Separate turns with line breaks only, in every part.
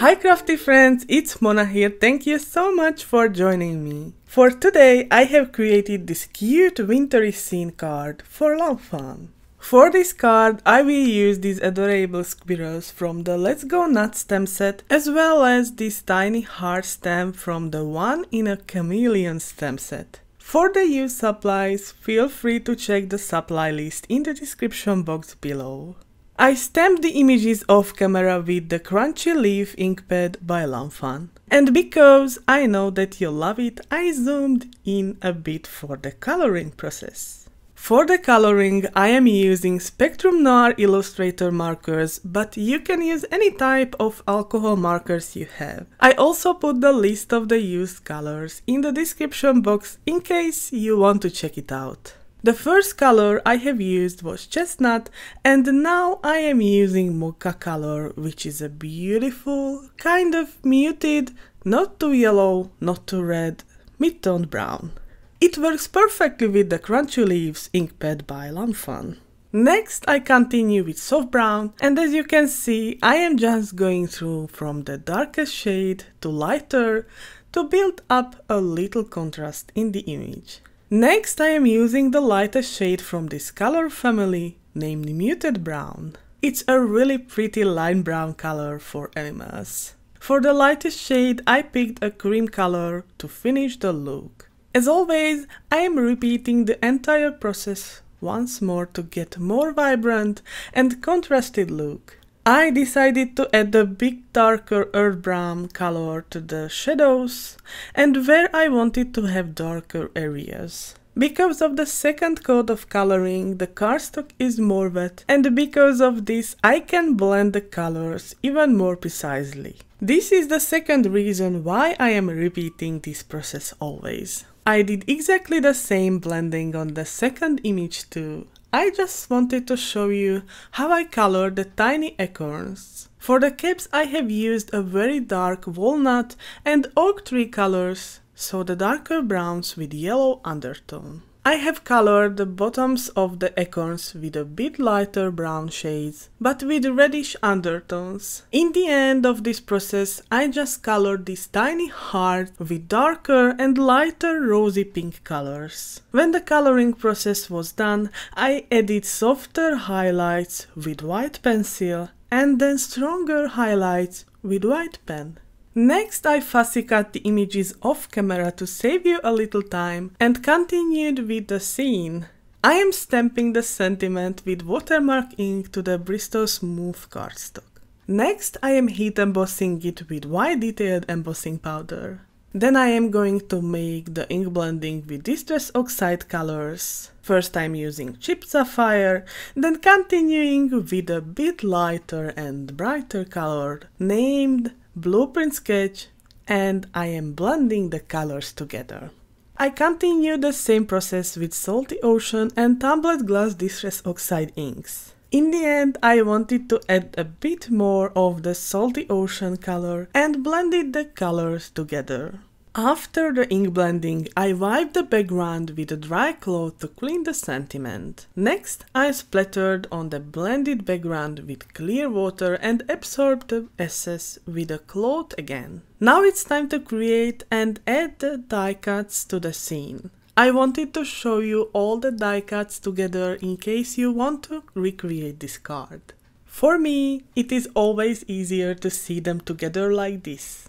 Hi crafty friends, it's Mona here. Thank you so much for joining me. For today, I have created this cute wintery scene card for fun. For this card, I will use these adorable squirrels from the Let's Go Nuts stem set, as well as this tiny heart stem from the One in a Chameleon stem set. For the used supplies, feel free to check the supply list in the description box below. I stamped the images off camera with the Crunchy Leaf ink pad by Lanfan. And because I know that you love it, I zoomed in a bit for the coloring process. For the coloring, I am using Spectrum Noir Illustrator markers, but you can use any type of alcohol markers you have. I also put the list of the used colors in the description box in case you want to check it out. The first color I have used was chestnut and now I am using mocha color which is a beautiful kind of muted, not too yellow, not too red, mid-toned brown. It works perfectly with the Crunchy Leaves ink pad by Lanfan. Next I continue with soft brown and as you can see I am just going through from the darkest shade to lighter to build up a little contrast in the image. Next I am using the lightest shade from this color family, named Muted Brown. It's a really pretty lime brown color for animals. For the lightest shade I picked a cream color to finish the look. As always, I am repeating the entire process once more to get more vibrant and contrasted look. I decided to add a big, darker earth brown color to the shadows and where I wanted to have darker areas. Because of the second coat of coloring, the cardstock is more wet and because of this I can blend the colors even more precisely. This is the second reason why I am repeating this process always. I did exactly the same blending on the second image too. I just wanted to show you how I color the tiny acorns. For the caps I have used a very dark walnut and oak tree colors, so the darker browns with yellow undertone. I have colored the bottoms of the acorns with a bit lighter brown shades, but with reddish undertones. In the end of this process, I just colored this tiny heart with darker and lighter rosy pink colors. When the coloring process was done, I added softer highlights with white pencil and then stronger highlights with white pen. Next I fussy cut the images off camera to save you a little time and continued with the scene. I am stamping the sentiment with watermark ink to the Bristol Smooth cardstock. Next I am heat embossing it with white detailed embossing powder. Then I am going to make the ink blending with Distress Oxide colors. First I'm using Chip Sapphire, then continuing with a bit lighter and brighter color named blueprint sketch and I am blending the colors together. I continue the same process with Salty Ocean and Tumbled Glass Distress Oxide inks. In the end, I wanted to add a bit more of the Salty Ocean color and blended the colors together. After the ink blending, I wiped the background with a dry cloth to clean the sentiment. Next, I splattered on the blended background with clear water and absorbed the excess with a cloth again. Now it's time to create and add the die cuts to the scene. I wanted to show you all the die cuts together in case you want to recreate this card. For me, it is always easier to see them together like this.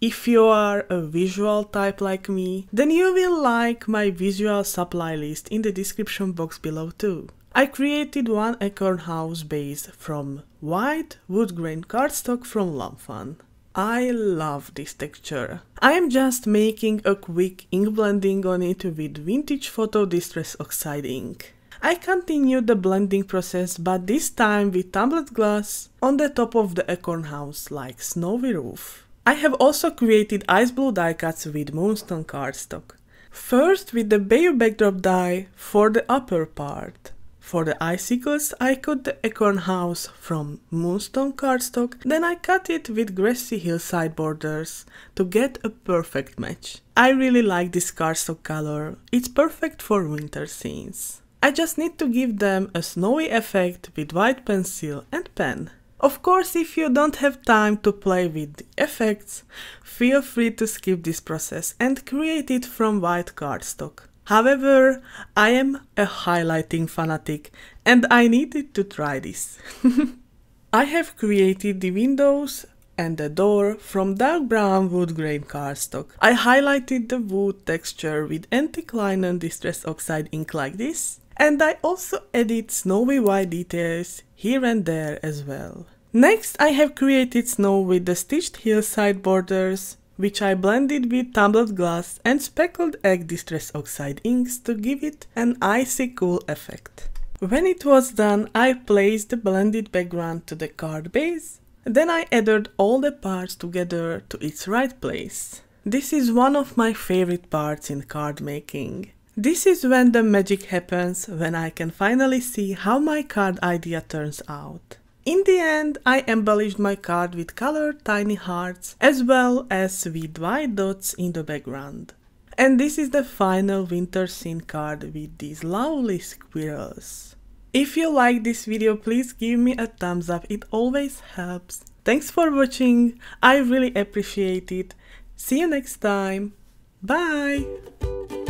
If you are a visual type like me, then you will like my visual supply list in the description box below too. I created one acorn house base from white wood grain cardstock from Lamfan. I love this texture. I am just making a quick ink blending on it with vintage photo distress oxide ink. I continued the blending process but this time with tumbled glass on the top of the acorn house like snowy roof. I have also created ice blue die cuts with moonstone cardstock. First with the Bayou backdrop die for the upper part. For the icicles I cut the acorn house from moonstone cardstock, then I cut it with grassy hillside borders to get a perfect match. I really like this cardstock color, it's perfect for winter scenes. I just need to give them a snowy effect with white pencil and pen. Of course, if you don't have time to play with the effects, feel free to skip this process and create it from white cardstock. However, I am a highlighting fanatic and I needed to try this. I have created the windows and the door from dark brown wood grain cardstock. I highlighted the wood texture with anti-linen distress oxide ink like this and I also added snowy white details here and there as well. Next I have created snow with the stitched hillside borders, which I blended with tumbled glass and speckled egg distress oxide inks to give it an icy cool effect. When it was done, I placed the blended background to the card base, then I added all the parts together to its right place. This is one of my favorite parts in card making. This is when the magic happens, when I can finally see how my card idea turns out. In the end, I embellished my card with colored tiny hearts as well as with white dots in the background. And this is the final winter scene card with these lovely squirrels. If you like this video, please give me a thumbs up, it always helps. Thanks for watching, I really appreciate it. See you next time, bye!